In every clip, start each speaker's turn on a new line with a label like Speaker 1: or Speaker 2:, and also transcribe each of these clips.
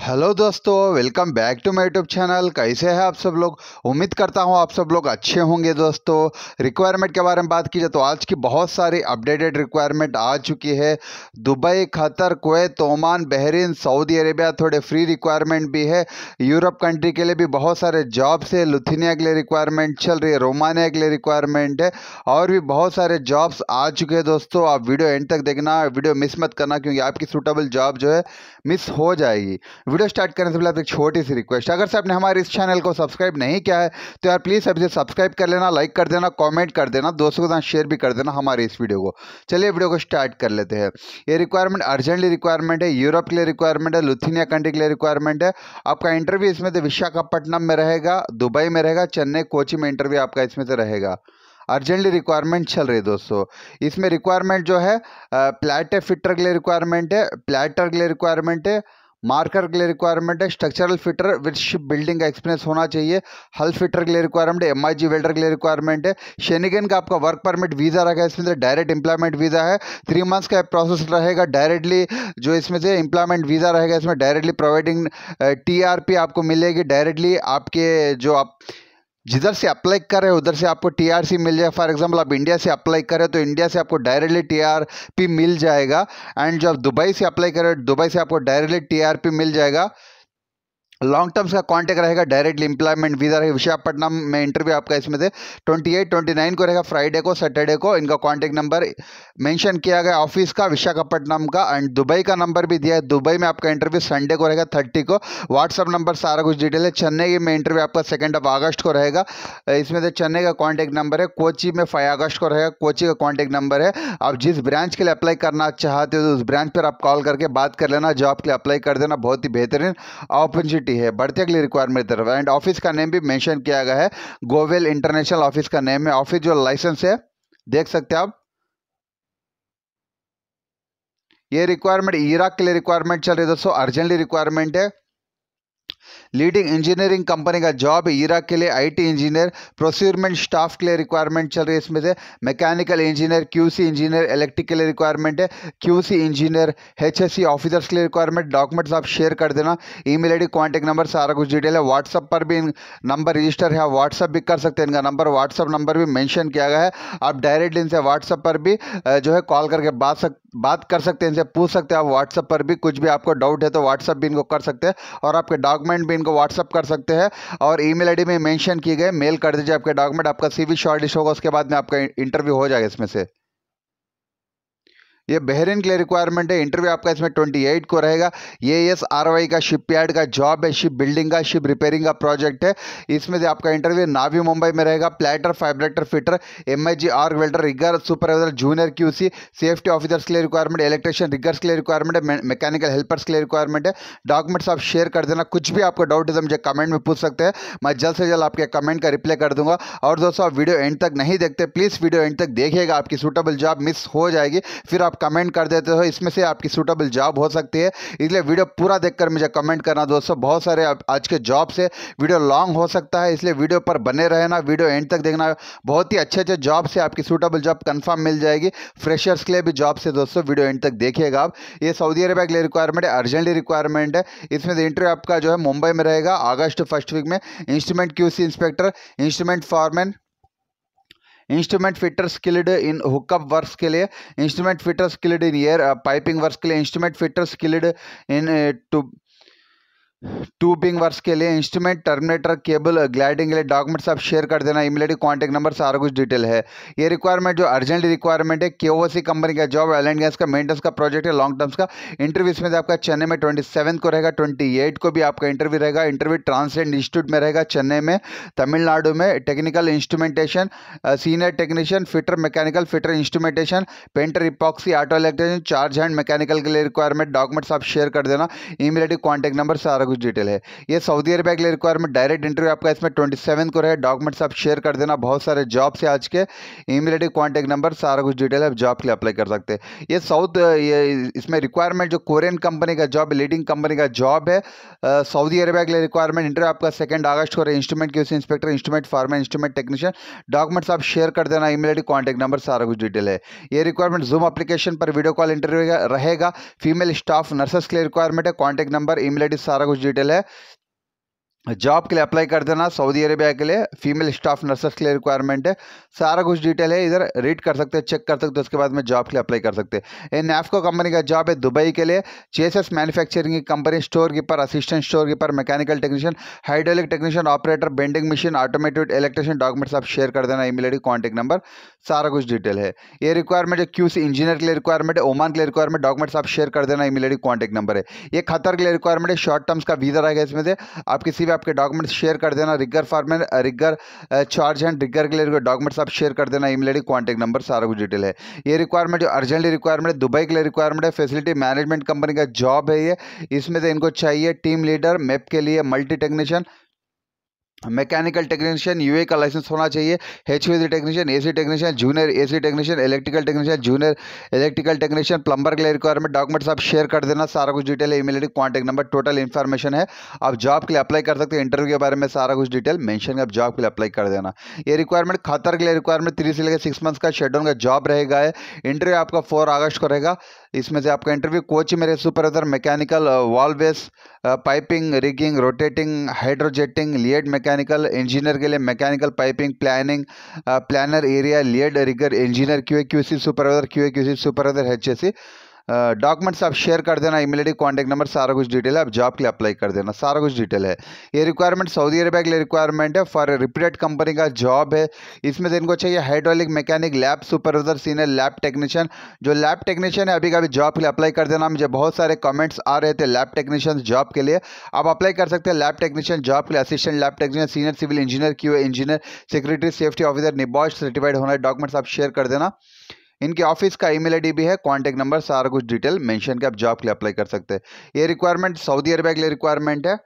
Speaker 1: hello दोस्तों welcome back to my YouTube channel कैसे हैं आप सब लोग उम्मीद करता हूं आप सब लोग अच्छे होंगे दोस्तों रिक्वायरमेंट के बारे में बात की जाए तो आज की बहुत सारी अपडेटेड रिक्वायरमेंट आ चुकी है Dubai Qatar Kuwait Oman Bahrain Saudi Arabia थोड़े फ्री रिक्वायरमेंट भी है यूरोप कंट्री के लिए भी बहुत सारे जॉब्स है लुथिनिया के लिए रिक्वायरमेंट चल रही है रोमानिया के लिए रिक्वायरमेंट है और भी बहुत सारे जॉब्स आ चुके हैं दोस्तों आप वीडियो एंड तक देखना वीडियो मिस मत करना क्योंकि आपकी सूटेबल जॉब जो है मिस हो जाएगी वीडियो स्टार्ट करने से पहले एक छोटी सी रिक्वेस्ट अगर से आपने हमारे इस चैनल को सब्सक्राइब नहीं किया है तो यार प्लीज़ आप इसे सब्सक्राइब कर लेना लाइक कर देना कॉमेंट कर देना दोस्तों के साथ शेयर भी कर देना हमारे इस वीडियो को चलिए वीडियो को स्टार्ट कर लेते हैं ये रिक्वायरमेंट अर्जेंटली रिक्वायरमेंट है यूरोप के लिए रिक्वायरमेंट है लुथिनिया कंट्री के लिए रिक्वायरमेंट है आपका इंटरव्यू इसमें से विशाखापट्टनम में रहेगा दुबई में रहेगा चेन्नई कोची में इंटरव्यू आपका इसमें से रहेगा अर्जेंटली रिक्वायरमेंट चल रही है दोस्तों इसमें रिक्वायरमेंट जो है प्लेटर फिटर के लिए रिक्वायरमेंट है प्लेटर के लिए रिक्वायरमेंट है मार्कर के लिए रिक्वायरमेंट है structural fitter with ship building का एक्सपीरियंस होना चाहिए हल फिटर के लिए रिक्वायरमेंट है एमआईजी वेल्डर के लिए रिक्वायरमेंट है शेनिगन का आपका वर्क परमिट वीज़ा रहेगा इसमें से डायरेक्ट एम्प्लॉयमेंट वीज़ा है थ्री मंथ्स का प्रोसेस रहेगा डायरेक्टली जो इसमें से इंप्लायमेंट वीज़ा रहेगा इसमें डायरेक्टली प्रोवाइडिंग टी आपको मिलेगी डायरेक्टली आपके जो आप जिधर से अप्लाई कर रहे हो उधर से आपको टीआरसी मिल जाए फॉर एग्जांपल आप इंडिया से अप्लाई कर रहे हो तो इंडिया से आपको डायरेक्टली टीआरपी मिल जाएगा एंड जब दुबई से अप्लाई कर रहे हो दुबई से आपको डायरेक्टली टीआरपी मिल जाएगा लॉन्ग टर्म्स का कॉन्टैक्ट रहेगा डायरेक्टली इंप्लायमेंट वीज़ा रहेगा विशाखापट्टनम में इंटरव्यू आपका इसमें से 28, 29 को रहेगा फ्राइडे को सैटरडे को इनका कॉन्टैक्ट नंबर मेंशन किया गया ऑफिस का विशाखापट्टनम का एंड दुबई का नंबर भी दिया है दुबई में आपका इंटरव्यू संडे को रहेगा थर्टी को व्हाट्सअप नंबर सारा कुछ डिटेल है चेन्नई में इंटरव्यू आपका सेकेंड ऑफ अगस्त को रहेगा इसमें से चेन्नई का कॉन्टैक्ट नंबर है कोची में फाइव अगस्त को रहेगा कोची का कॉन्टैक्ट नंबर है आप जिस ब्रांच के लिए अप्लाई करना चाहते हो तो उस ब्रांच पर आप कॉल करके बात कर लेना जॉब के लिए अप्लाई कर देना बहुत ही बेहतरीन अपॉर्चुनिटी वैकेंटी है बढ़ते अगली रिक्वायरमेंट तरफ एंड ऑफिस का नेम भी मैंशन किया गया है गोवेल इंटरनेशनल ऑफिस का नेम है ऑफिस जो लाइसेंस है देख सकते हैं आप ये रिक्वायरमेंट इराक के लिए रिक्वायरमेंट चल रही है दोस्तों अर्जेंटली रिक्वायरमेंट है लीडिंग इंजीनियरिंग कंपनी का जॉब इराक के लिए आईटी इंजीनियर प्रोस्यूरमेंट स्टाफ के लिए रिक्वायरमेंट चल रही है इसमें से mechanical engineer QC engineer electric के लिए रिक्वायरमेंट है क्यूसी इंजीनियर एचएससी ऑफिसर्स के लिए रिक्वायरमेंट डॉक्यूमेंट्स आप शेयर कर देना ईमेल आईडी कांटेक्ट नंबर सारा कुछ डिटेल है व्हाट्सअप पर भी नंबर रजिस्टर है व्हाट्सअप भी कर सकते हैं इनका नंबर व्हाट्सअप नंबर भी मैंशन किया गया है आप डायरेक्ट इनसे व्हाट्सअप पर भी जो है कॉल करके बात सक बात कर सकते हैं इनसे पूछ सकते हैं आप व्हाट्सअप पर भी कुछ भी आपको डाउट है तो व्हाट्सअप भी इनको कर सकते हैं और आपके डॉक्यूमेंट डॉक्यूमेंट भी इनको व्हाट्सअप कर सकते हैं और ई मेल में मैंशन किए गए मेल कर दीजिए आपके डॉक्यूमेंट आपका सी शॉर्ट होगा उसके बाद में आपका इंटरव्यू हो जाएगा इसमें से ये बहरीन के लिए रिक्वायरमेंट है इंटरव्यू आपका इसमें ट्वेंटी एट को रहेगा ये एस आर वाई का शिप यार्ड का जॉब है शिप बिल्डिंग का शिप रिपेयरिंग का प्रोजेक्ट है इसमें से आपका इंटरव्यू नावी मुंबई में रहेगा plater fabricator fitter M I G R welder rigger supervisor junior Q C safety officers के लिए रिक्वायरमेंट इलेक्ट्रिशियन रिगर्स के लिए रिक्वायरमेंट है मैकेनिकल हेल्पर्स के लिए रिक्वायरमेंट है डॉक्यूमेंट्स आप शेयर कर देना कुछ भी आपका डाउट है तो मुझे कमेंट में पूछ सकते हैं मैं जल्द से जल्द आपके कमेंट का रिप्लाई कर दूंगा और दोस्तों आप वीडियो एंड तक नहीं देखते प्लीज़ वीडियो एंड तक देखिएगा आपकी सूटेबल जॉब मिस हो जाएगी फिर आप कमेंट कर देते हो इसमें से आपकी सूटेबल जॉब हो सकती है इसलिए वीडियो पूरा देखकर मुझे कमेंट करना दोस्तों बहुत सारे आज के जॉब से वीडियो लॉन्ग हो सकता है इसलिए वीडियो पर बने रहना वीडियो एंड तक देखना बहुत ही अच्छे अच्छे जॉब से आपकी सूटेबल जॉब कन्फर्म मिल जाएगी फ्रेशर्स के लिए भी जॉब से दोस्तों वीडियो एंड तक देखिएगा आप ये सऊदी अरबिया के लिए रिक्वायरमेंट है अर्जेंटली रिक्वायरमेंट है इसमें इंटरव्यू आपका जो है मुंबई में रहेगा अगस्त फर्स्ट वीक में instrument QC inspector instrument foreman instrument fitter skilled in hookup works के लिए instrument fitter skilled in air piping works के लिए instrument fitter skilled in to tubing works के लिए इंस्ट्रूमेंट टर्मिनेटर केबल ग्लाइडिंग के लिए documents आप शेयर कर देना ईमेल आई कॉन्टैक्ट नंबर सारा कुछ डिटेल है ये रिक्वायरमेंट जो अर्जेंट रिक्वायरमेंट है के कंपनी का जॉब एल एंड गैस का मेंटेनेंस का प्रोजेक्ट है लॉन्ग टर्म्स का इंटरव्यू इसमें आपका चेन्नई में ट्वेंटी सेवन को रहेगा ट्वेंटी एट को भी आपका इंटरव्यू रहेगा इंटरव्यू ट्रांसलेट इंस्टीट्यूट में रहेगा चेन्नई में तमिलनाडु में technical instrumentation senior technician fitter mechanical fitter instrumentation painter epoxy auto electrician charge hand mechanical के लिए रिक्वायरमेंट डॉक्यूमेंट्स आप शेयर कर देना ईमेल आई कॉन्टैक्ट नंबर सारा कुछ डिटेल है ये सऊदी अरबिया के लिए रिक्वायरमेंट डायरेक्ट इंटरव्यू आपका इसमें ट्वेंटी सेवन को रहे डॉक्यूमेंट्स आप शेयर कर देना बहुत सारे जॉब्स है आज के ईमेल आई कॉन्टैक्ट नंबर सारा कुछ डिटेल है जॉब के लिए अप्लाई कर सकते हैं ये साउथ ये इसमें रिक्वायरमेंट जो कोरियन कंपनी का जॉब लीडिंग कंपनी का जॉब है सऊदी अरबिया के लिए रिक्वायरमेंट इंटरव्यू आपका सेकंड अगस्त को रहे इंस्ट्रूमेंट के inspector instrument pharma instrument technician documents आप शेयर कर देना ईमेल आईडी नंबर सारा कुछ डिटेल है ये रिक्वायरमेंट जूम अपलीकेशन पर वीडियो कॉल इंटरव्यू रहेगा फीमेल स्टाफ नर्सेस के लिए रिक्वायरमेंट है कॉन्टैक्ट नंबर ईमेल आईडी सारा कुछ कुछ डिटेल है जॉब के लिए अप्लाई कर देना सऊदी अरेबिया के लिए फीमेल स्टाफ नर्सेस के लिए रिक्वायरमेंट है सारा कुछ डिटेल है इधर रीड कर सकते हैं चेक कर सकते हैं उसके बाद में जॉब के लिए अप्लाई कर सकते हैं इन नैफको कंपनी का जॉब है दुबई के लिए चेसेस मैन्युफैक्चरिंग की company store keeper assistant store keeper mechanical technician hydraulic technician operator bending machine automated electrician documents आप शेयर कर देना ईमेल आई कॉन्टैक्ट नंबर सारा कुछ डिटेल है ये रिक्वायरमेंट है क्यू इंजीनियर के लिए रिक्वायरमेंट है ओमान के लिए रिक्वायरमेंट डॉक्यूमेंट्स आप शेयर कर देना ईमेल आई कॉन्टैक्ट नंबर है ये खतर के लिए रिक्वायरमेंट है शॉर्ट टर्म्स का वीजा रहेगा इसमें से आप किसी भी आपके डॉक्यूमेंट्स शेयर कर देना rigger foreman rigger charge and rigger के लिए डॉक्यूमेंट्स आप शेयर कर देना ईमेल आई कॉन्टैक्ट नंबर सारा कुछ डिटेल है ये रिक्वायरमेंट जो अर्जेंटली रिक्वायरमेंट है दुबई के लिए रिक्वायरमेंट है फैसिलिटी मैनेजमेंट कंपनी का जॉब है ये इसमें से इनको चाहिए टीम लीडर मेप के लिए multi technician mechanical technician UAE का लाइसेंस होना चाहिए H technician AC technician junior AC technician electrical technician junior electrical technician plumber के लिए रिक्वायरमेंट डॉक्यूमेंट्स आप शेयर कर देना सारा कुछ डिटेल है email contact number total information है आप जॉब के लिए अप्लाई कर सकते हैं इंटरव्यू के बारे में सारा कुछ डिटेल मैंशन आप जॉब के लिए अप्लाई कर देना ये रिक्वायरमेंट खतर के लिए रिक्वायरमेंट थ्री से लेकर सिक्स मंथ्स का शेड्यूल का जॉब रहेगा इंटरव्यू आपका फोर अगस्त को रहेगा इसमें से आपका इंटरव्यू कोच मेरे supervisor mechanical valves piping rigging rotating hydrojetting lead mech mechanical engineer के लिए mechanical piping planning planner area lead rigger engineer Q A Q C supervisor Q A Q C supervisor H S C documents आप share कर देना immediate contact number सारा कुछ detail है आप job के लिए अप्लाई कर देना सारा कुछ डिटेल है ये रिक्वायरमेंट सऊदी अरबिया के लिए रिक्वायरमेंट है फॉर रिप्यूटेड कंपनी का जॉब है इसमें इनको चाहिए hydraulic mechanic lab supervisor senior lab technician जो लैब टेक्नीशियन है अभी का जॉब के लिए अप्लाई कर देना मुझे बहुत सारे कमेंट्स आ रहे थे लैब टेक्नीशियन जॉब के लिए आप अप्लाई कर सकते हैं लैब टेक्नीशियन जॉब के लिए assistant lab technician senior civil engineer Q engineer security safety officer NEBOSH certified होना है डॉक्यूमेंट्स आप शेयर कर देना इनके ऑफिस का ईमेल आईडी भी है कॉन्टेक्ट नंबर सारा कुछ डिटेल मेंशन के आप जॉब के लिए अप्लाई कर सकते हैं ये रिक्वायरमेंट सऊदी अरबिया के लिए रिक्वायरमेंट है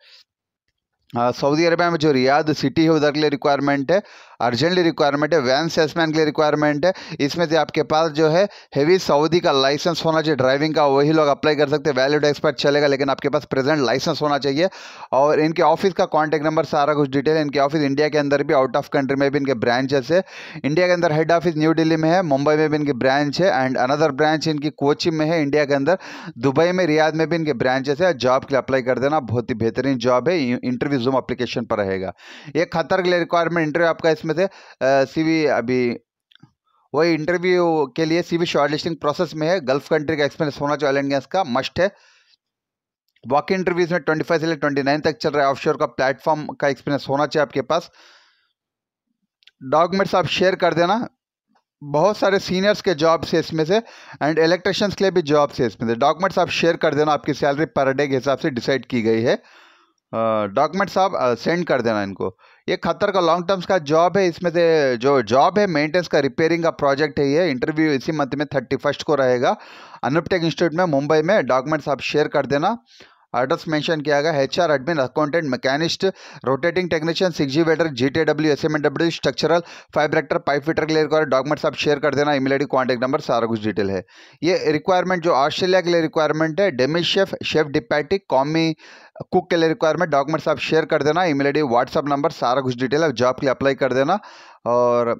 Speaker 1: सऊदी अरबिया में जो रियाद सिटी है उधर के लिए रिक्वायरमेंट है अर्जेंटली रिक्वायरमेंट है वैन सेल्समैन के लिए रिक्वायरमेंट है इसमें से आपके पास जो है हैवी सऊदी का लाइसेंस होना चाहिए ड्राइविंग का वही लोग अप्लाई कर सकते हैं वैलिड एक्सपर्ट चलेगा लेकिन आपके पास प्रेजेंट लाइसेंस होना चाहिए और इनके ऑफिस का कॉन्टैक्ट नंबर सारा कुछ डिटेल है इनके ऑफिस इंडिया के अंदर भी आउट ऑफ कंट्री में भी इनके ब्रांचेस है इंडिया के अंदर हेड ऑफिस न्यू दिल्ली में है मुंबई में भी इनकी ब्रांच है एंड अनदर ब्रांच इनकी कोची में है इंडिया के अंदर दुबई में रियाद में भी इनके ब्रांचेस है जॉब के लिए अप्लाई कर देना बहुत ही बेहतरीन जॉब है इंटरव्यू जूम अप्लीकेशन पर रहेगा एक खतर के लिए रिक्वायरमेंट इंटरव्यू आपका इसमें में थे सीवी अभी वही इंटरव्यू के लिए सीवी शॉर्ट लिस्टिंग प्रोसेस में है गल्फ कंट्री का एक्सपीरियंस होना चाहिए ऑयल एंड गैस का मस्ट है वॉक इंटरव्यूज में ट्वेंटी फाइव से लेकर ट्वेंटी नाइन तक चल रहा है ऑफशोर का प्लेटफॉर्म का एक्सपीरियंस होना चाहिए आपके पास डॉक्यूमेंट्स आप शेयर कर देना बहुत सारे सीनियर्स के जॉब्स है इसमें से एंड इलेक्ट्रिशियंस के लिए भी जॉब्स है इसमें से डॉक्यूमेंट्स आप शेयर कर देना आपकी सैलरी पर डे के हिसाब से डिसाइड की गई है डॉक्यूमेंट्स आप सेंड कर देना इनको ये खतर का लॉन्ग टर्म्स का जॉब है इसमें से जो जॉब है मेंटेनेंस का रिपेयरिंग का प्रोजेक्ट है ये इंटरव्यू इसी मंथ में थर्टी फर्स्ट को रहेगा अनुपटेक इंस्टीट्यूट में मुंबई में डॉक्यूमेंट्स आप शेयर कर देना एड्रेस मेंशन किया गया H R admin accountant machinist rotating technician six G welder G T W S M N W structural fabricator pipe fitter के लिए रिक्वायर डॉक्यूमेंट्स आप शेयर कर देना ईमेल कॉन्टैक्ट नंबर सारा कुछ डिटेल है ये रिक्वायरमेंट जो ऑस्ट्रेलिया के लिए रिक्वायरमेंट है demi chef chef de partie commis cook के लिए रिक्वायरमेंट डॉक्यूमेंट्स आप शेयर कर देना ईमेल व्हाट्सअप नंबर सारा कुछ डिटेल है जॉब के लिए अप्लाई कर देना और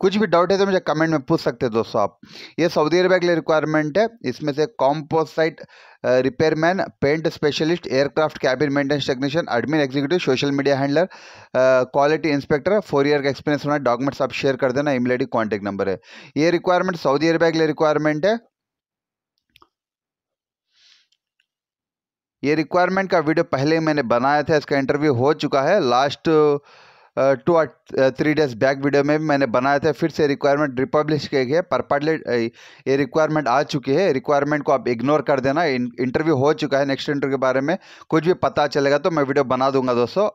Speaker 1: कुछ भी डाउट है तो मुझे कमेंट में पूछ सकते हैं दोस्तों आप ये सऊदी अरबिया के लिए रिक्वायरमेंट है इसमें से composite repairman paint specialist aircraft cabin maintenance technician admin executive social media handler quality inspector four year का एक्सपीरियंस होना डॉक्यूमेंट्स आप शेयर कर देना ईमेल आई कॉन्टैक्ट नंबर है ये रिक्वायरमेंट सऊदी अरबिया के लिए रिक्वायरमेंट है ये रिक्वायरमेंट का वीडियो पहले मैंने बनाया था इसका इंटरव्यू हो चुका है last uh, two ah three days back video में भी मैंने बनाया था फिर से रिक्वायरमेंट रिपब्लिश किए गए परपाडले ये रिक्वायरमेंट आ चुकी है रिक्वायरमेंट को आप इग्नोर कर देना इंटरव्यू हो चुका है नेक्स्ट इंटरव्यू के बारे में कुछ भी पता चलेगा तो मैं वीडियो बना दूंगा दोस्तों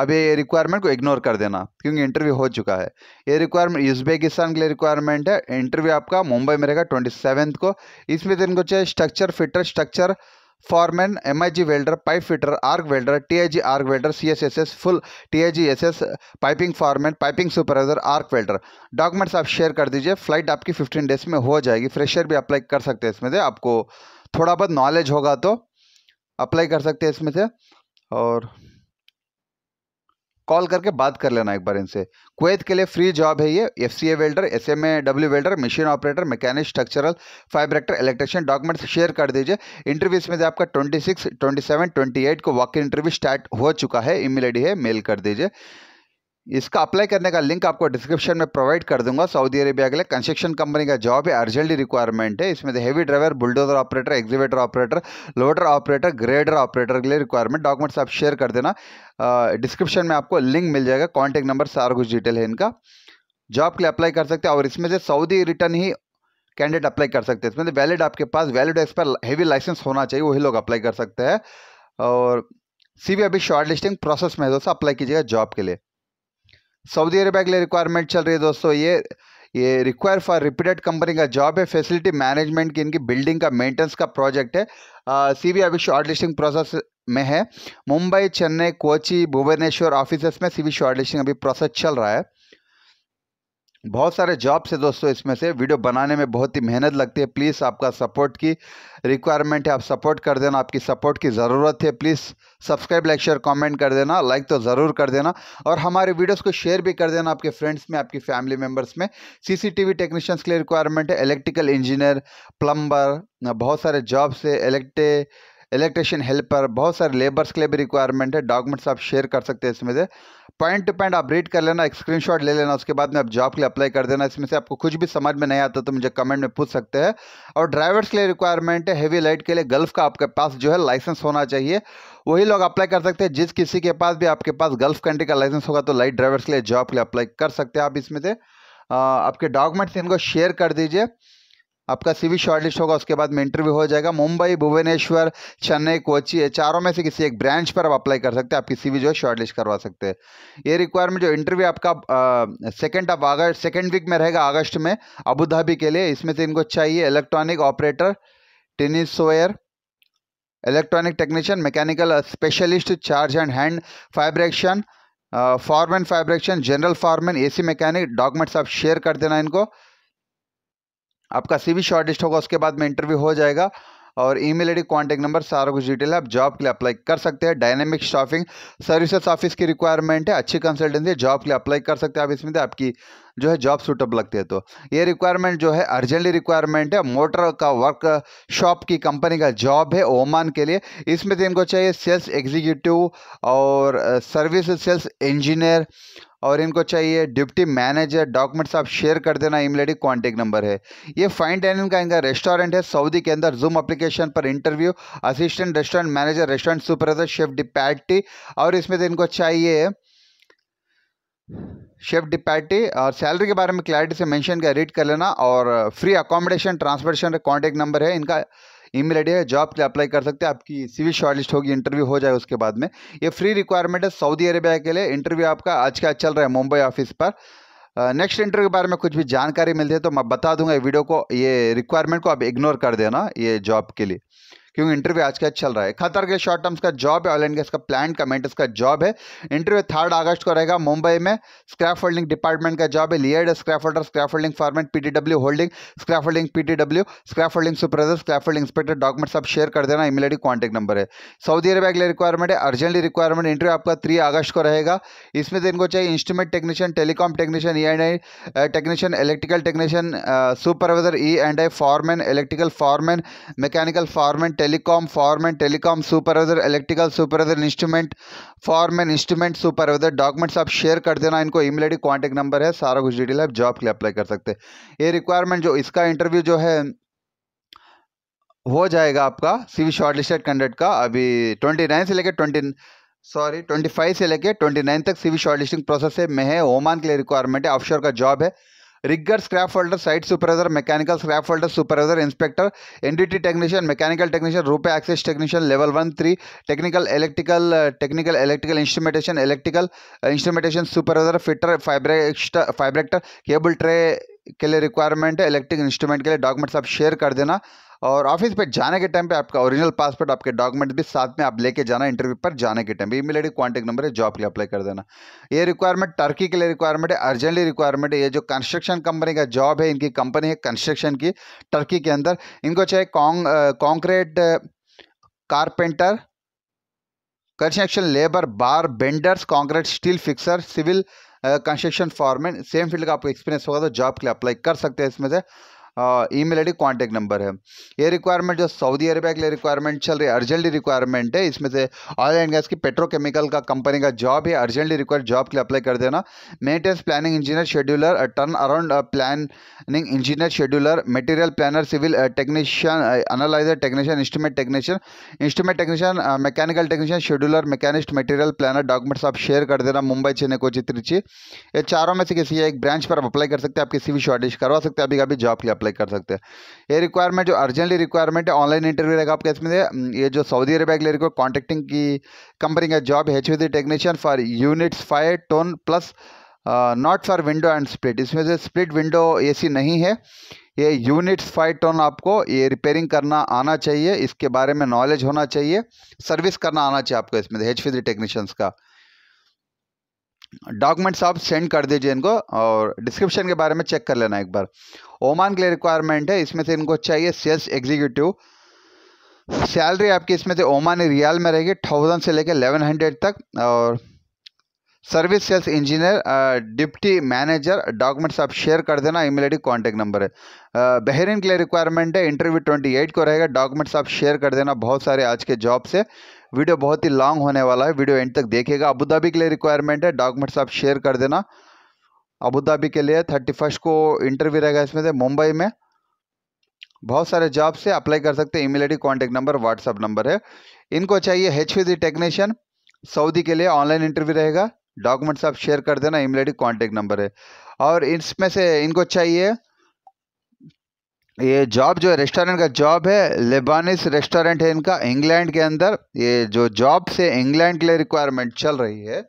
Speaker 1: अब ये रिक्वायरमेंट को इग्नोर कर देना क्योंकि इंटरव्यू हो चुका है ये रिक्वायरमेंट उज्बेकिस्तान के लिए रिक्वायरमेंट है इंटरव्यू आपका मुंबई में रहेगा ट्वेंटी सेवन्थ को इसमें तो इनको चाहिए structure fitter structure foreman M I G welder pipe fitter arc welder T I G arc welder C S S S full T I G S S piping foreman piping supervisor arc welder documents आप share कर दीजिए flight आपकी fifteen days में हो जाएगी fresher भी apply कर सकते हैं इसमें से आपको थोड़ा बहुत नॉलेज होगा तो अप्लाई कर सकते हैं इसमें से और कॉल करके बात कर लेना एक बार इनसे कुवैत के लिए फ्री जॉब है ये F C A welder S M A W welder machine operator mechanic structural fabricator electrician documents share कर दीजिए इंटरव्यूज में से आपका twenty six twenty seven twenty eight को वॉक इंटरव्यू स्टार्ट हो चुका है ईमेल आई है मेल कर दीजिए इसका अप्लाई करने का लिंक आपको डिस्क्रिप्शन में प्रोवाइड कर दूंगा सऊदी अरेबिया के लिए कंस्ट्रक्शन कंपनी का जॉब है अर्जेंटली रिक्वायरमेंट है इसमें heavy driver bulldozer operator excavator operator loader operator grader operator के लिए रिक्वायरमेंट डॉक्यूमेंट्स आप शेयर कर देना डिस्क्रिप्शन में आपको लिंक मिल जाएगा कॉन्टैक्ट नंबर सारा कुछ डिटेल है इनका जॉब के लिए अप्लाई कर सकते हैं और इसमें से सऊदी रिटर्न ही कैंडिडेट अप्लाई कर सकते हैं इसमें से वैलिड आपके पास वैलिड एक्सपायर हैवी लाइसेंस होना चाहिए वही लोग अप्लाई कर सकते हैं और भी अभी शॉर्ट लिस्टिंग प्रोसेस में है दोस्तों अप्लाई कीजिएगा जॉब के लिए सऊदी अरेबिया के लिए रिक्वायरमेंट चल रही है दोस्तों ये ये रिक्वायर फॉर रिपीटेड कंपनी का जॉब है फैसिलिटी मैनेजमेंट की इनकी बिल्डिंग का मेंटेनेंस का प्रोजेक्ट है सी बी अभी शॉर्टलिस्टिंग प्रोसेस में है मुंबई चेन्नई कोची भुवनेश्वर ऑफिस में सी बी शॉर्टलिस्टिंग अभी प्रोसेस चल रहा है बहुत सारे जॉब्स है दोस्तों इसमें से वीडियो बनाने में बहुत ही मेहनत लगती है प्लीज़ आपका सपोर्ट की रिक्वायरमेंट है आप सपोर्ट कर देना आपकी सपोर्ट की ज़रूरत है please subscribe like share comment कर देना लाइक तो ज़रूर कर देना और हमारे वीडियोस को शेयर भी कर देना आपके फ्रेंड्स में आपकी फैमिली मेम्बर्स में सी टेक्नीशियंस के लिए रिक्वायरमेंट है इलेक्ट्रिकल इंजीनियर प्लम्बर बहुत सारे जॉब्स है इलेक्ट्रे इलेक्ट्रिशियन हेल्पर बहुत सारे लेबर्स के लिए भी रिक्वायरमेंट है डॉक्यूमेंट्स आप शेयर कर सकते हैं इसमें से पॉइंट टू पॉइंट आप रीड कर लेना एक स्क्रीन ले लेना उसके बाद में आप जॉब के लिए अप्लाई कर देना इसमें से आपको कुछ भी समझ में नहीं आता तो मुझे कमेंट में पूछ सकते हैं और ड्राइवर्स के लिए रिक्वायरमेंट है हैवी लाइट के लिए गल्फ का आपके पास जो है लाइसेंस होना चाहिए वही लोग अप्लाई कर सकते हैं जिस किसी के पास भी आपके पास गल्फ कंट्री का लाइसेंस होगा तो लाइट ड्राइवर्स के लिए जॉब के लिए अप्लाई कर सकते हैं आप इसमें से आपके डॉक्यूमेंट्स इनको शेयर कर दीजिए आपका सी सीवी शॉर्टलिस्ट होगा उसके बाद में इंटरव्यू हो जाएगा मुंबई भुवनेश्वर चेन्नई कोची चारों में से किसी एक ब्रांच पर आप अप्लाई कर सकते हैं आपकी सीवी जो है शॉर्टलिस्ट करवा सकते हैं ये रिक्वायरमेंट जो इंटरव्यू आपका सेकेंड ऑफ अगस्त सेकेंड वीक में रहेगा अगस्त में अबूधाबी के लिए इसमें से इनको चाहिए electronic operator tennis wear electronic technician mechanical specialist charge and hand fabrication foreman fabrication general foreman AC mechanic documents आप शेयर कर देना इनको आपका सी वी शॉर्टलिस्ट होगा उसके बाद में इंटरव्यू हो जाएगा और ईमेल आईडी कांटेक्ट नंबर सारा कुछ डिटेल है आप जॉब के लिए अप्लाई कर सकते हैं डायनेमिक स्टाफिंग सर्विसेज ऑफिस की रिक्वायरमेंट है अच्छी कंसल्टेंसी है जॉब के लिए अप्लाई कर सकते हैं आप इसमें आपकी जो है जॉब सूटेबल लगती है तो ये रिक्वायरमेंट जो है अर्जेंटली रिक्वायरमेंट है मोटर का वर्क शॉप की कंपनी का जॉब है ओमान के लिए इसमें तो इनको चाहिए सेल्स एग्जीक्यूटिव और सर्विस सेल्स इंजीनियर और इनको चाहिए डिप्टी मैनेजर डॉक्यूमेंट्स आप शेयर कर देना ईमेल आई नंबर है ये फाइन डाइनिंग का इनका रेस्टोरेंट है सऊदी के अंदर जूम अप्लीकेशन पर interview assistant restaurant manager restaurant supervisor chef de partie और इसमें तो इनको चाहिए शेफ डिपैटी और सैलरी के बारे में क्लैरिटी से मेंशन कर रीड कर लेना और free accommodation transportation contact number है इनका ईमेल आईडी है जॉब के लिए अप्लाई कर सकते हैं आपकी सीवी शॉर्टलिस्ट होगी इंटरव्यू हो जाए उसके बाद में ये फ्री रिक्वायरमेंट है सऊदी अरेबिया के लिए इंटरव्यू आपका आज का चल रहा है मुंबई ऑफिस पर नेक्स्ट इंटरव्यू के बारे में कुछ भी जानकारी मिलती है तो मैं बता दूंगा वीडियो को ये रिक्वायरमेंट को आप इग्नोर कर देना ये जॉब के लिए क्योंकि इंटरव्यू आज का चल रहा है खतर के शॉर्ट टर्म्स का जॉब है ऑयल एंड गैस का प्लान कमेंट इसका जॉब है इंटरव्यू थर्ड अगस्त को रहेगा मुंबई में स्क्रैप होल्डिंग डिपार्टमेंट का जॉब है lead scaffolder scaffolding foreman PTW holding scaffolding PTW scaffolding supervisor scaffolding inspector document सब शेयर कर देना ईमेल आई नंबर है सऊदी अरबिया के लिए रिक्वायरमेंट है अर्जेंटली रिक्वायरमेंट इंटरव्यू आपका थ्री अगस्त को रहेगा इसमें तो इनको चाहिए instrument technician telecom technician E and I technician electrical technician supervisor E and I foreman electrical foreman mechanical foreman telecom foreman telecom supervisor electrical supervisor instrument foreman instrument supervisor documents आप share कर देना इनको email ID contact number है सारा कुछ detail आप job के लिए अप्लाई कर सकते हैं ये रिक्वायरमेंट जो इसका इंटरव्यू जो है हो जाएगा आपका सीवी शॉर्ट लिस्टेड कैंडिडेट का अभी ट्वेंटी नाइन से लेकर ट्वेंटी सॉरी ट्वेंटी फाइव से लेकर ट्वेंटी नाइन तक सीवी शॉर्ट लिस्टिंग प्रोसेस मैं है ओमान के लिए रिक्वायरमेंट है ऑफशोर का जॉब है rigger scaffolder site supervisor mechanical scaffolder supervisor inspector ndt technician mechanical technician rope access technician level 1 3 technical electrical uh, technical electrical instrumentation electrical uh, instrumentation supervisor fitter fiber extra, fiber cable tray के लिए requirement है electric instrument के लिए documents आप share कर देना और office पे जाने के टाइम पे आपका ओरिजिनल पासपोर्ट आपके डॉक्यूमेंट भी साथ में आप लेके जाना इंटरव्यू पर जाने के time email I D contact number है जॉब के लिए अप्लाई कर देना ये रिक्वायरमेंट टर्की के लिए रिक्वायरमेंट है अर्जेंटली रिक्वायरमेंट है ये जो कंस्ट्रक्शन कंपनी का जॉब है इनकी कंपनी है कंस्ट्रक्शन की टर्की के अंदर इनको चाहे concrete carpenter construction labour bar benders concrete steel fixer civil construction foreman same field का आपको एक्सपीरियंस होगा तो जॉब के लिए अप्लाई कर सकते हैं इसमें से ईमेल आई कांटेक्ट नंबर है ये रिक्वायरमेंट जो सऊदी अरेबिया के लिए रिक्वायरमेंट चल रही है अर्जेंटली रिक्वायरमेंट है इसमें से ऑयल एंड गैस की पेट्रोकेमिकल का कंपनी का जॉब है अर्जेंटली रिक्वायर्ड जॉब के लिए अप्लाई कर देना maintenance planning engineer scheduler turnaround planning engineer scheduler material planner civil technician analyser technician instrument technician instrument technician mechanical technician scheduler machinist material planner documents आप share कर देना मुंबई चेन्नई कोची त्रिची ये चारों में से किसी एक ब्रांच पर आप अप्लाई कर सकते हैं आप किसी भी शॉर्टेज करवा सकते हैं अभी अभी जॉब के लिए अप्लाई कर सकते हैं ये रिक्वायरमेंट जो अर्जेंटली रिक्वायरमेंट है ऑनलाइन इंटरव्यू रहेगा आपके इसमें ये हम्म, जो सऊदी अरेबिया के लिए रिक्वायर कॉन्टेक्टिंग की कंपनी का job H technician for units five ton plus not for window and split इसमें से स्प्लिट विंडो ए नहीं है ये यूनिट्स फाइव टोन आपको ये रिपेयरिंग करना आना चाहिए इसके बारे में नॉलेज होना चाहिए सर्विस करना आना चाहिए आपको इसमें एच टेक्नीशियंस का डॉक्यूमेंट्स आप सेंड कर दीजिए इनको और डिस्क्रिप्शन के बारे में चेक कर लेना एक बार ओमान के लिए रिक्वायरमेंट है इसमें से इनको चाहिए सेल्स एग्जीक्यूटिव सैलरी आपकी इसमें से ओमान रियाल में रहेगी थाउजेंड से लेकर एलेवन हंड्रेड तक और service sales engineer deputy manager documents आप शेयर कर देना ईमेल आईडी नंबर है बहरीन के लिए रिक्वायरमेंट है इंटरव्यू ट्वेंटी एट को रहेगा डॉक्यूमेंट्स आप शेयर कर देना बहुत सारे आज के जॉब से वीडियो बहुत ही लॉन्ग होने वाला है वीडियो एंड तक देखेगा अबूधाबी के लिए रिक्वायरमेंट है डॉक्यूमेंट्स आप शेयर कर देना अबूधाबी के लिए थर्टी फर्स्ट को इंटरव्यू रहेगा इसमें से मुंबई में बहुत सारे जॉब से अप्लाई कर सकते हैं email contact number WhatsApp number है इनको चाहिए एच टेक्नीशियन सऊदी के लिए ऑनलाइन इंटरव्यू रहेगा डॉक्यूमेंट्स आप शेयर कर देना ईमेल कॉन्टेक्ट नंबर है और इसमें से इनको चाहिए ये जॉब जो है रेस्टोरेंट का जॉब है लेबानिस रेस्टोरेंट है इनका इंग्लैंड के अंदर ये जो जॉब से इंग्लैंड के लिए रिक्वायरमेंट चल रही है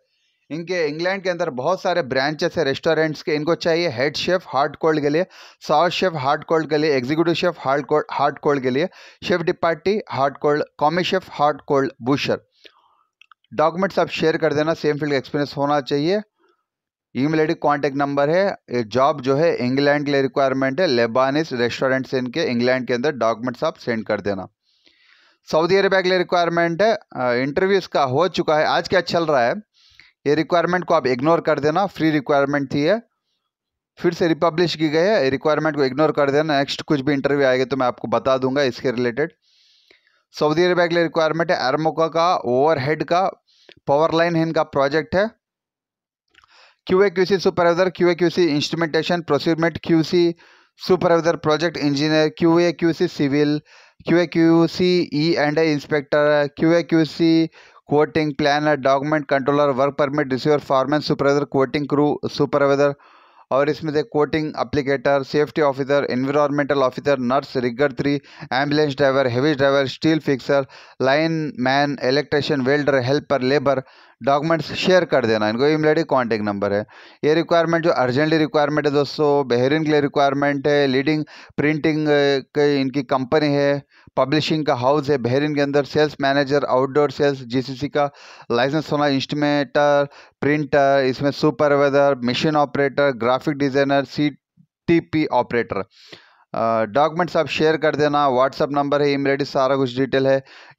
Speaker 1: इनके इंग्लैंड के अंदर बहुत सारे ब्रांचेस है रेस्टोरेंट्स के इनको चाहिए हेड शेफ हार्ड कोल्ड के लिए सॉस शेफ हार्ड कोल्ड के लिए executive chef hot cold hot cold के लिए chef de partie hot cold commis chef hot cold butcher documents आप शेयर कर देना सेम फील्ड एक्सपीरियंस होना चाहिए ईमेल आईडी कांटेक्ट नंबर है जॉब जो है इंग्लैंड के लिए रिक्वायरमेंट है लेबानिस रेस्टोरेंट से इनके इंग्लैंड के अंदर डॉक्यूमेंट्स आप सेंड कर देना सऊदी अरेबिया के लिए रिक्वायरमेंट है इंटरव्यू इसका हो चुका है आज क्या चल रहा है ये रिक्वायरमेंट को आप इग्नोर कर देना फ्री रिक्वायरमेंट थी है फिर से रिपब्लिश की गई है रिक्वायरमेंट को इग्नोर कर देना नेक्स्ट कुछ भी इंटरव्यू आएगा तो मैं आपको बता दूंगा इसके रिलेटेड सऊदी अरेबिया के लिए रिक्वायरमेंट है एरमोका का ओवरहेड का पावर लाइन इनका प्रोजेक्ट है Q A Q C supervisor Q A Q C instrumentation procurement Q C supervisor project engineer Q A Q C civil Q A Q C E and A inspector Q A Q C coating planner document controller work permit receiver foreman supervisor coating crew supervisor और इसमें से coating applicator safety officer environmental officer nurse rigger three ambulance driver heavy driver steel fixer lineman electrician welder helper labour documents share कर देना इनको email contact number है ये requirement जो urgently requirement है दोस्तों बेहरीन के लिए रिक्वायरमेंट है लीडिंग प्रिंटिंग के इनकी कंपनी है पब्लिशिंग का हाउस है बहरीन के अंदर sales manager outdoor sales GCC का लाइसेंस होना इंस्ट्रूमेंटर प्रिंटर इसमें supervisor machine operator graphic designer C T P operator documents आप शेयर कर देना व्हाट्सअप नंबर है ईमेल सारा कुछ डिटेल है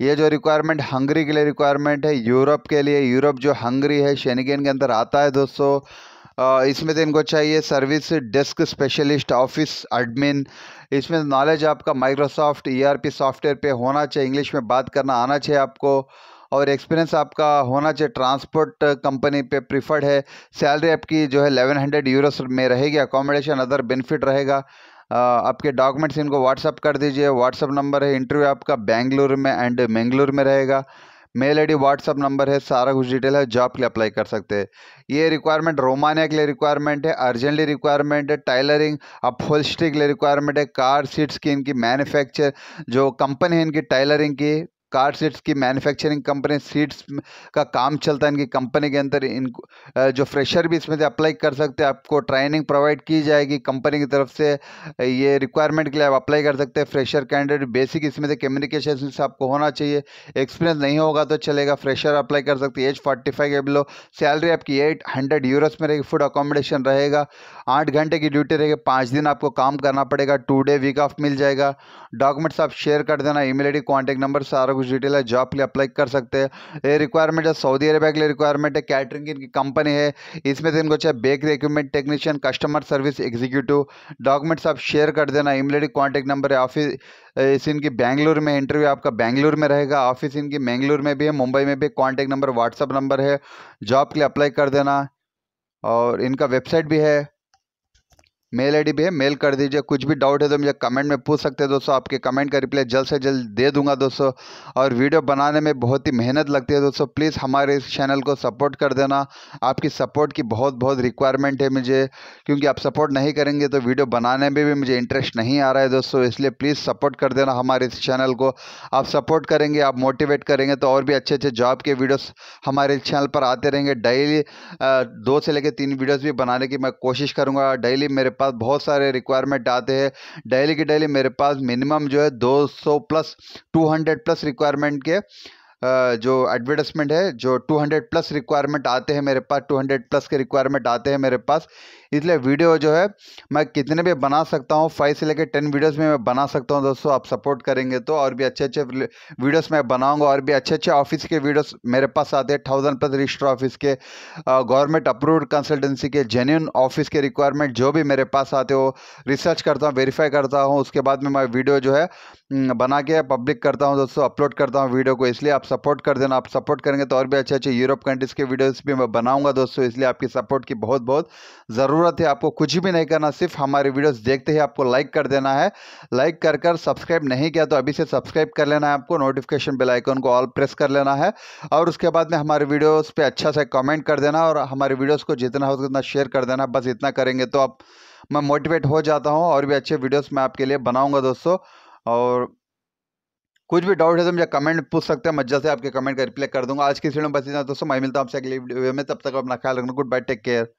Speaker 1: ये जो रिक्वायरमेंट हंगरी के लिए रिक्वायरमेंट है यूरोप के लिए यूरोप जो हंगरी है शेनिगेन के अंदर आता है दोस्तों इसमें तो इनको चाहिए service desk specialist office admin इसमें नॉलेज आपका माइक्रोसॉफ्ट ईआरपी e सॉफ्टवेयर पे होना चाहिए इंग्लिश में बात करना आना चाहिए आपको और एक्सपीरियंस आपका होना चाहिए ट्रांसपोर्ट कंपनी पे प्रिफर्ड है सैलरी आपकी जो है एलेवन हंड्रेड यूरोस में रहेगी अकोमोडेशन अदर बेनिफिट रहेगा आपके डॉक्यूमेंट्स इनको व्हाट्सअप कर दीजिए व्हाट्सअप नंबर है इंटरव्यू आपका बेंगलुरु में एंड मैंगलोर में रहेगा मेल डी व्हाट्सअप नंबर है सारा कुछ डिटेल है जॉब के लिए अप्लाई कर सकते हैं ये रिक्वायरमेंट रोमानिया के लिए रिक्वायरमेंट है अर्जेंटली रिक्वायरमेंट है टाइलरिंग अपहोल्स्ट्री के लिए रिक्वायरमेंट है कार सीट्स की इनकी मैन्युफैक्चर जो कंपनी है इनकी टाइलरिंग की कार सीट्स की मैन्युफैक्चरिंग कंपनी सीट्स का काम चलता है इनकी कंपनी के अंदर इन जो फ्रेशर भी इसमें से अप्लाई कर सकते हैं आपको ट्रेनिंग प्रोवाइड की जाएगी कंपनी की तरफ से ये रिक्वायरमेंट के लिए आप अप्लाई कर सकते हैं फ्रेशर कैंडिडेट बेसिक इसमें से कम्युनिकेशन से आपको होना चाहिए एक्सपीरियंस नहीं होगा तो चलेगा फ्रेशर अप्लाई कर सकते एज फोर्टी फाइव के बिलो सैलरी आपकी एट हंड्रेड यूरोस में रहेगी फूड अकोमोडेशन रहेगा आठ घंटे की ड्यूटी रहेगी पाँच दिन आपको काम करना पड़ेगा टू डे वीक ऑफ मिल जाएगा डॉक्यूमेंट्स आप शेयर कर देना ईमेल आई डी नंबर सारा कुछ डिटेल है जॉब के लिए अप्लाई कर सकते हैं ये रिक्वायरमेंट है सऊदी अरेबिया के लिए रिक्वायरमेंट है कैटरिंग इनकी कंपनी है इसमें से इनको चाहे bakery equipment technician customer service executive documents आप शेयर कर देना ईमेल आई डी नंबर है ऑफिस इस इनकी बैंगलोर में इंटरव्यू आपका बैंगलोर में रहेगा ऑफिस इनकी मैंगलोर में भी है मुंबई में भी कॉन्टैक्ट नंबर व्हाट्सअप नंबर है जॉब के लिए अप्लाई कर देना और इनका वेबसाइट भी है मेल भी पे मेल कर दीजिए कुछ भी डाउट है तो मुझे कमेंट में पूछ सकते हैं दोस्तों आपके कमेंट का रिप्लाई जल्द से जल्द दे दूंगा दोस्तों और वीडियो बनाने में बहुत ही मेहनत लगती है दोस्तों प्लीज़ हमारे इस चैनल को सपोर्ट कर देना आपकी सपोर्ट की बहुत बहुत रिक्वायरमेंट है मुझे क्योंकि आप सपोर्ट नहीं करेंगे तो वीडियो बनाने में भी मुझे इंटरेस्ट नहीं आ रहा है दोस्तों इसलिए प्लीज़ सपोर्ट कर देना हमारे इस चैनल को आप सपोर्ट करेंगे आप मोटिवेट करेंगे तो और भी अच्छे अच्छे जॉब के वीडियोस हमारे चैनल पर आते रहेंगे डेली दो से लेकर तीन वीडियोस भी बनाने की मैं कोशिश करूँगा डेली मेरे पास बहुत सारे रिक्वायरमेंट आते हैं डेली के डेली मेरे पास मिनिमम जो है 200 प्लस 200 प्लस रिक्वायरमेंट के जो एडवर्टाइजमेंट है जो 200 प्लस रिक्वायरमेंट आते हैं मेरे पास 200 प्लस के रिक्वायरमेंट आते हैं मेरे पास इसलिए वीडियो जो है मैं कितने भी बना सकता हूँ फाइव से लेकर टेन वीडियोस में मैं बना सकता हूँ दोस्तों आप सपोर्ट करेंगे तो और भी अच्छे अच्छे वीडियोस मैं बनाऊँगा और भी अच्छे अच्छे ऑफिस के वीडियोस मेरे पास आते हैं थाउजेंड प्लस रजिस्टर ऑफिस के गवर्नमेंट अप्रूव्ड कंसल्टेंसी के जेन्यून ऑफिस के रिक्वायरमेंट जो भी मेरे पास आते हो रिसर्च करता हूँ वेरीफाई करता हूँ उसके बाद में मैं वीडियो जो है बना के पब्लिक करता हूँ दोस्तों अपलोड करता हूँ वीडियो को इसलिए आप सपोर्ट कर देना आप सपोर्ट करेंगे तो और भी अच्छे अच्छे यूरोप कंट्रीज़ के वीडियोज़ भी मैं बनाऊँगा दोस्तों इसलिए आपकी सपोर्ट की बहुत बहुत ज़रूरत ज़रूरत है आपको कुछ भी नहीं करना सिर्फ हमारे वीडियोस देखते ही आपको लाइक कर देना है लाइक कर कर सब्सक्राइब नहीं किया तो अभी से सब्सक्राइब कर लेना है आपको नोटिफिकेशन बेल आइकन को ऑल प्रेस कर लेना है और उसके बाद में हमारे वीडियोस पे अच्छा से कमेंट कर देना और हमारे वीडियोज़ को जितना हो उतना शेयर कर देना बस इतना करेंगे तो आप मैं मोटिवेट हो जाता हूँ और भी अच्छे वीडियोज मैं आपके लिए बनाऊँगा दोस्तों और कुछ भी डाउट है तो मुझे कमेंट पूछ सकते हैं मजा से आपके कमेंट का रिप्लाई कर दूंगा आज की वीडियो में बस इतना दोस्तों मैं मिलता हूँ आपसे अगली वीडियो में तब तक अपना ख्याल रखना गुड बाय टेक केयर